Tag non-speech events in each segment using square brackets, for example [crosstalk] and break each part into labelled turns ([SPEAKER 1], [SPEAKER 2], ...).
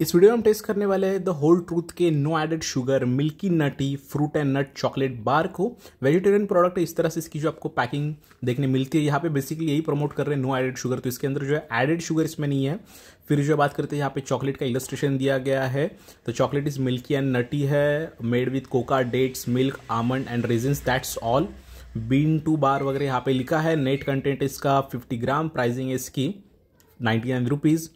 [SPEAKER 1] इस वीडियो में हम टेस्ट करने वाले हैं द होल ट्रूथ के no added sugar milky nutty fruit and nut chocolate bar को वेजिटेरियन प्रोडक्ट है इस तरह से इसकी जो आपको पैकिंग देखने मिलती है यहाँ पे बेसिकली यही प्रमोट कर रहे हैं नो एडेड शुगर तो इसके अंदर जो है एडेड शुगर इसमें नहीं है फिर जो बात करते हैं यहाँ पे चॉकलेट का इलस्ट्रेशन दिया गया है तो chocolate is milky and nutty है made with cocoa dates milk almond and raisins that's all bean to bar वगैरह यहाँ पे लिखा है नेट कंटेंट इसका फिफ्टी ग्राम प्राइजिंग इसकी नाइन्टी नाइन रुपीज़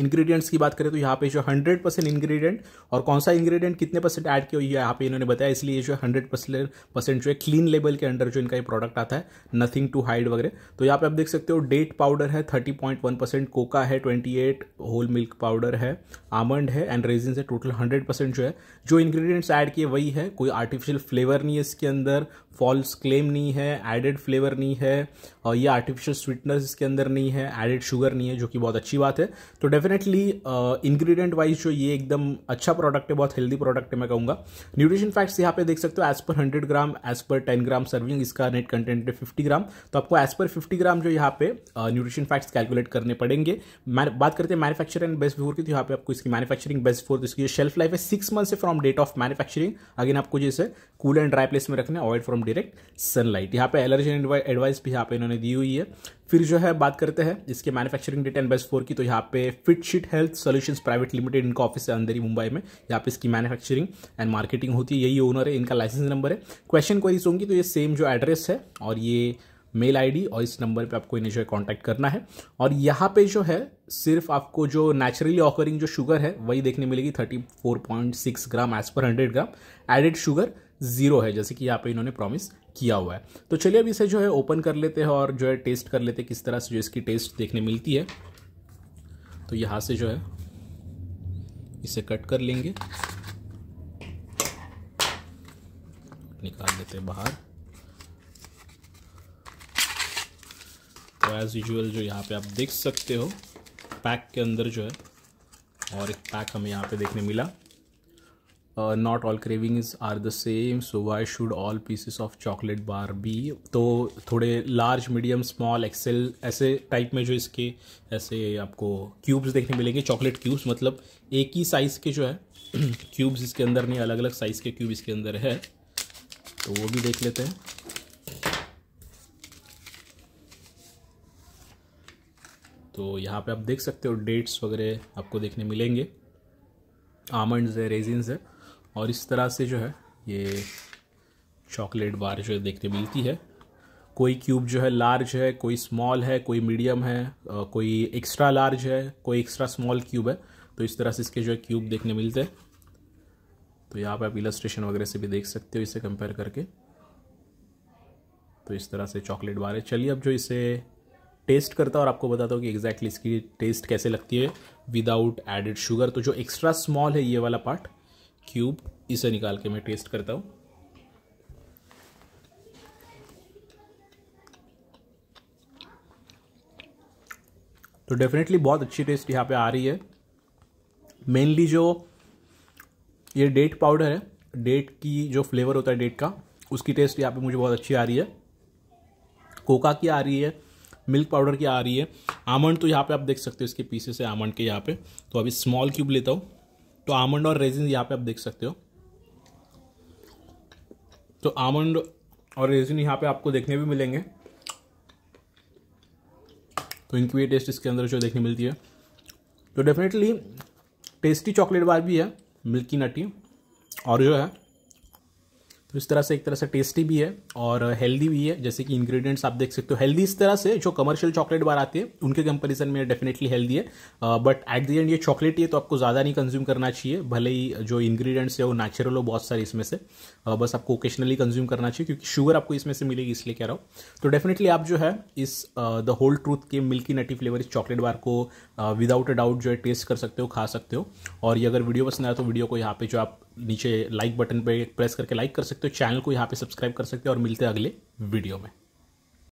[SPEAKER 1] इंग्रेडिएंट्स की बात करें तो यहाँ पे जो हंड्रेड परसेंट इंग्रीडियंट और कौन सा इंग्रेडिएंट कितने परसेंट ऐड किया हुआ यहाँ पे इन्होंने बताया इसलिए जो हंड्रेड परसेंट जो है क्लीन लेवल के अंडर जो इनका ये प्रोडक्ट आता है नथिंग टू हाइड वगैरह तो यहाँ पे आप देख सकते हो डेट पाउडर है thirty point one percent cocoa है twenty eight whole milk powder है आमंड है एंड रेजिन है टोटल हंड्रेड परसेंट जो है जो इंग्रीडियंट्स ऐड किए वही है कोई आर्टिफिशियल फ्लेवर नहीं है इसके अंदर फॉल्स क्लेम नहीं है एडेड फ्लेवर नहीं है और ये आर्टिफिशियल स्वीटनेस इसके अंदर नहीं है एडेड शुगर नहीं है जो कि बहुत अच्छी बात है तो डेफिनेटली इंग्रेडिएंट वाइज जो ये एकदम अच्छा प्रोडक्ट है बहुत हेल्दी प्रोडक्ट है मैं कहूँगा न्यूट्रिशन फैक्ट्स यहाँ पे देख सकते हो as per hundred gram as per ten gram serving इसका नेट कंटेंट है फिफ्टी ग्राम तो आपको एज पर फिफ्टी ग्राम जो यहाँ पे न्यूट्रिशन फैक्ट्स कैलकुलेट करने पड़ेंगे बात करते हैं मैनुफैक्चर एंड बेस्ट फोर की तो यहाँ पे आपको इसकी मैनुफैक्चरिंग बेस्ट फोर इसकी जो शेल्फ लाइफ है सिक्स मंथ से from date of manufacturing again आपको जैसे कूल एंड ड्राई प्लेस में रखने अवॉइड फ्रॉम डायरेक्ट सनलाइट यहाँ पे एलर्जन एडवाइस भी यहाँ पे इन्होंने दी हुई है फिर जो है बात करते हैं इसके manufacturing date and best for की तो यहाँ पे Fitshit health solutions private limited इनका ऑफिस है अंदर ही मुंबई में यहाँ पे इसकी मैन्युफैक्चरिंग एंड मार्केटिंग होती है यही ओनर है इनका लाइसेंस नंबर है क्वेश्चन क्वेरीज होंगी तो ये सेम जो एड्रेस है और ये मेल आईडी और इस नंबर पे आपको इन्हें जो है कॉन्टैक्ट करना है और यहाँ पे जो है सिर्फ आपको जो नेचुरली ऑकरिंग जो शुगर है वही देखने मिलेगी 34.6 ग्राम एज पर 100 ग्राम एडेड शुगर ज़ीरो है जैसे कि यहाँ पे इन्होंने प्रॉमिस किया हुआ है तो चलिए अब इसे जो है ओपन कर लेते हैं और जो है टेस्ट कर लेते हैं किस तरह से जो इसकी टेस्ट देखने मिलती है तो यहाँ से जो है इसे कट कर लेंगे निकाल लेते हैं बाहर तो एज़ यूजल जो यहाँ पे आप देख सकते हो पैक के अंदर जो है और एक पैक हमें यहाँ पे देखने मिला not all cravings are the same so why should all pieces of chocolate bar be तो थोड़े लार्ज मीडियम स्मॉल एक्सेल ऐसे टाइप में जो इसके ऐसे आपको क्यूब्स देखने मिलेंगे चॉकलेट क्यूब्स मतलब एक ही साइज के जो है क्यूब्स [clears throat] इसके अंदर नहीं अलग अलग साइज के क्यूब इसके अंदर है तो वो भी देख लेते हैं तो यहाँ पे आप देख सकते हो डेट्स वगैरह आपको देखने मिलेंगे आमंड्स है रेजिन्स है और इस तरह से जो है ये चॉकलेट बार जो है देखने मिलती है कोई क्यूब जो है लार्ज है कोई स्मॉल है कोई मीडियम है कोई एक्स्ट्रा लार्ज है कोई एक्स्ट्रा स्मॉल क्यूब है तो इस तरह से इसके जो है क्यूब देखने मिलते हैं तो यहाँ पर आप इलस्ट्रेशन वगैरह से भी देख सकते हो इसे कंपेयर करके तो इस तरह से चॉकलेट बार है चलिए अब जो इसे टेस्ट करता हूँ और आपको बताता हूँ कि एग्जैक्टली exactly इसकी टेस्ट कैसे लगती है विदाउट एडिड शुगर तो जो एक्स्ट्रा स्मॉल है ये वाला पार्ट क्यूब इसे निकाल के मैं टेस्ट करता हूँ तो डेफिनेटली बहुत अच्छी टेस्ट यहाँ पे आ रही है मेनली जो ये डेट पाउडर है डेट की जो फ्लेवर होता है डेट का उसकी टेस्ट यहाँ पे मुझे बहुत अच्छी आ रही है कोका की आ रही है मिल्क पाउडर की आ रही है आमंड तो यहाँ पे आप देख सकते हो इसके पीसेस है आमंड के यहाँ पे तो अभी स्मॉल क्यूब लेता हूँ तो आमंड और रेजिन यहाँ पे आप देख सकते हो तो आमंड और रेजिन यहाँ पे आपको देखने भी मिलेंगे तो इनकी भी टेस्ट इसके अंदर जो देखने मिलती है तो डेफिनेटली टेस्टी चॉकलेट बार भी है मिल्की नटी और जो है तो इस तरह से एक तरह से टेस्टी भी है और हेल्दी भी है जैसे कि इंग्रेडिएंट्स आप देख सकते हो हेल्दी इस तरह से जो कमर्शियल चॉकलेट बार आते हैं उनके कंपैरिजन में डेफिनेटली हेल्दी है बट एट द एंड ये चॉकलेट ही है तो आपको ज़्यादा नहीं कंज्यूम करना चाहिए भले ही जो इंग्रीडियंट्स है वो नेचुरल हो बहुत सारे इसमें से uh, बस आपको ओकेशनली कंज्यूम करना चाहिए क्योंकि शुगर आपको इसमें से मिलेगी इसलिए कह रहा हूँ तो डेफिनेटली आप जो है इस द होल ट्रूथ के मिल्की नटी फ्लेवर इस चॉकलेट बार को विदाउट अ डाउट जो है टेस्ट कर सकते हो खा सकते हो और ये अगर वीडियो पसंद आया तो वीडियो को यहाँ पे जो आप नीचे लाइक बटन पे प्रेस करके लाइक कर सकते हो चैनल को यहाँ पे सब्सक्राइब कर सकते हो और मिलते हैं अगले वीडियो में